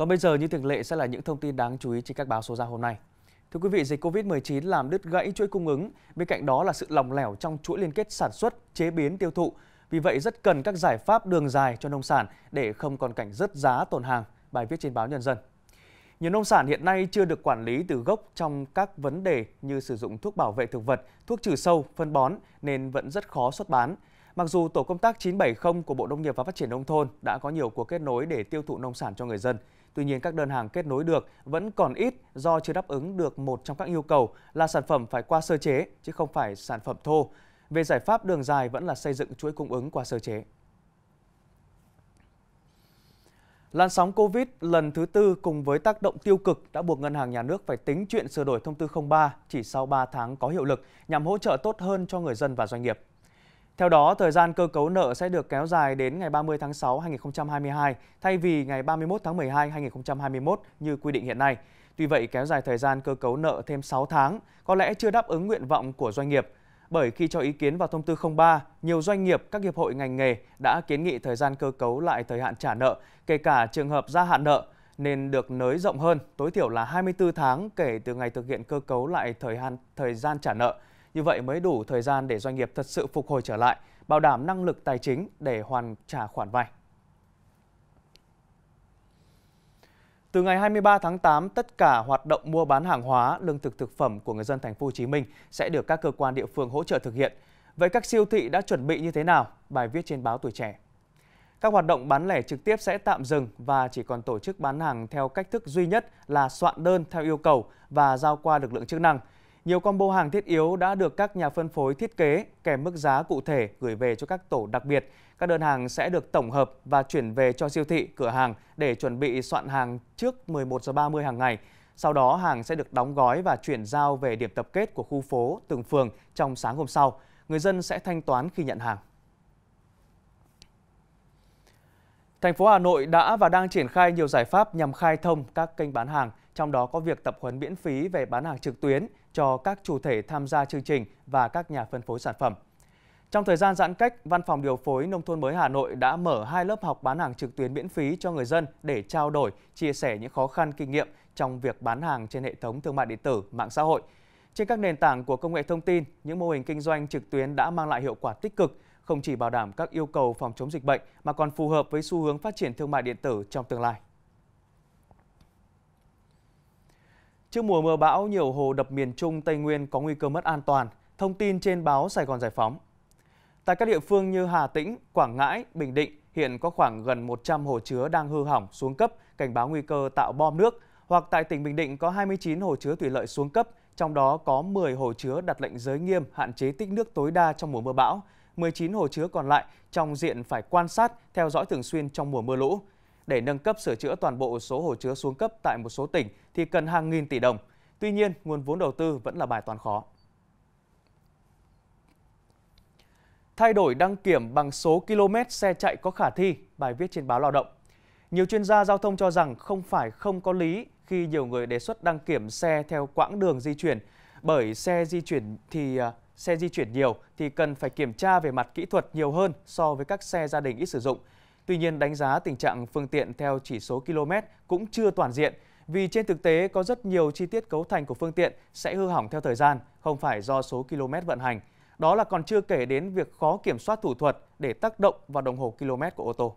Còn bây giờ như thường lệ sẽ là những thông tin đáng chú ý trên các báo số ra hôm nay. Thưa quý vị, dịch Covid-19 làm đứt gãy chuỗi cung ứng, bên cạnh đó là sự lỏng lẻo trong chuỗi liên kết sản xuất, chế biến, tiêu thụ. Vì vậy rất cần các giải pháp đường dài cho nông sản để không còn cảnh rớt giá tồn hàng, bài viết trên báo Nhân dân. Nhiều nông sản hiện nay chưa được quản lý từ gốc trong các vấn đề như sử dụng thuốc bảo vệ thực vật, thuốc trừ sâu, phân bón nên vẫn rất khó xuất bán. Mặc dù tổ công tác 970 của Bộ Nông nghiệp và Phát triển Nông thôn đã có nhiều cuộc kết nối để tiêu thụ nông sản cho người dân, tuy nhiên các đơn hàng kết nối được vẫn còn ít do chưa đáp ứng được một trong các yêu cầu là sản phẩm phải qua sơ chế chứ không phải sản phẩm thô. Về giải pháp đường dài vẫn là xây dựng chuỗi cung ứng qua sơ chế. Làn sóng Covid lần thứ tư cùng với tác động tiêu cực đã buộc Ngân hàng Nhà nước phải tính chuyện sửa đổi thông tư 03 chỉ sau 3 tháng có hiệu lực nhằm hỗ trợ tốt hơn cho người dân và doanh nghiệp. Theo đó, thời gian cơ cấu nợ sẽ được kéo dài đến ngày 30 tháng 6 2022 thay vì ngày 31 tháng 12 2021 như quy định hiện nay. Tuy vậy, kéo dài thời gian cơ cấu nợ thêm 6 tháng có lẽ chưa đáp ứng nguyện vọng của doanh nghiệp. Bởi khi cho ý kiến vào thông tư 03, nhiều doanh nghiệp, các hiệp hội ngành nghề đã kiến nghị thời gian cơ cấu lại thời hạn trả nợ, kể cả trường hợp gia hạn nợ, nên được nới rộng hơn, tối thiểu là 24 tháng kể từ ngày thực hiện cơ cấu lại thời hạn thời gian trả nợ. Như vậy mới đủ thời gian để doanh nghiệp thật sự phục hồi trở lại, bảo đảm năng lực tài chính để hoàn trả khoản vay. Từ ngày 23 tháng 8, tất cả hoạt động mua bán hàng hóa, lương thực thực phẩm của người dân thành phố Hồ Chí Minh sẽ được các cơ quan địa phương hỗ trợ thực hiện. Vậy các siêu thị đã chuẩn bị như thế nào? Bài viết trên báo Tuổi trẻ. Các hoạt động bán lẻ trực tiếp sẽ tạm dừng và chỉ còn tổ chức bán hàng theo cách thức duy nhất là soạn đơn theo yêu cầu và giao qua lực lượng chức năng. Nhiều combo hàng thiết yếu đã được các nhà phân phối thiết kế kèm mức giá cụ thể gửi về cho các tổ đặc biệt. Các đơn hàng sẽ được tổng hợp và chuyển về cho siêu thị, cửa hàng để chuẩn bị soạn hàng trước 11 giờ 30 hàng ngày. Sau đó hàng sẽ được đóng gói và chuyển giao về điểm tập kết của khu phố, từng phường trong sáng hôm sau. Người dân sẽ thanh toán khi nhận hàng. Thành phố Hà Nội đã và đang triển khai nhiều giải pháp nhằm khai thông các kênh bán hàng, trong đó có việc tập huấn miễn phí về bán hàng trực tuyến cho các chủ thể tham gia chương trình và các nhà phân phối sản phẩm. Trong thời gian giãn cách, Văn phòng Điều phối Nông thôn mới Hà Nội đã mở hai lớp học bán hàng trực tuyến miễn phí cho người dân để trao đổi, chia sẻ những khó khăn kinh nghiệm trong việc bán hàng trên hệ thống thương mại điện tử, mạng xã hội. Trên các nền tảng của công nghệ thông tin, những mô hình kinh doanh trực tuyến đã mang lại hiệu quả tích cực – không chỉ bảo đảm các yêu cầu phòng chống dịch bệnh mà còn phù hợp với xu hướng phát triển thương mại điện tử trong tương lai. Trước mùa mưa bão, nhiều hồ đập miền Trung, Tây Nguyên có nguy cơ mất an toàn, thông tin trên báo Sài Gòn Giải Phóng. Tại các địa phương như Hà Tĩnh, Quảng Ngãi, Bình Định, hiện có khoảng gần 100 hồ chứa đang hư hỏng xuống cấp, cảnh báo nguy cơ tạo bom nước, hoặc tại tỉnh Bình Định có 29 hồ chứa thủy lợi xuống cấp, trong đó có 10 hồ chứa đặt lệnh giới nghiêm hạn chế tích nước tối đa trong mùa mưa bão, 19 hồ chứa còn lại trong diện phải quan sát, theo dõi thường xuyên trong mùa mưa lũ. Để nâng cấp sửa chữa toàn bộ số hồ chứa xuống cấp tại một số tỉnh thì cần hàng nghìn tỷ đồng. Tuy nhiên, nguồn vốn đầu tư vẫn là bài toán khó. Thay đổi đăng kiểm bằng số km xe chạy có khả thi, bài viết trên báo Lao động. Nhiều chuyên gia giao thông cho rằng không phải không có lý khi nhiều người đề xuất đăng kiểm xe theo quãng đường di chuyển bởi xe di chuyển thì à, xe di chuyển nhiều thì cần phải kiểm tra về mặt kỹ thuật nhiều hơn so với các xe gia đình ít sử dụng. Tuy nhiên đánh giá tình trạng phương tiện theo chỉ số km cũng chưa toàn diện vì trên thực tế có rất nhiều chi tiết cấu thành của phương tiện sẽ hư hỏng theo thời gian, không phải do số km vận hành. Đó là còn chưa kể đến việc khó kiểm soát thủ thuật để tác động vào đồng hồ km của ô tô.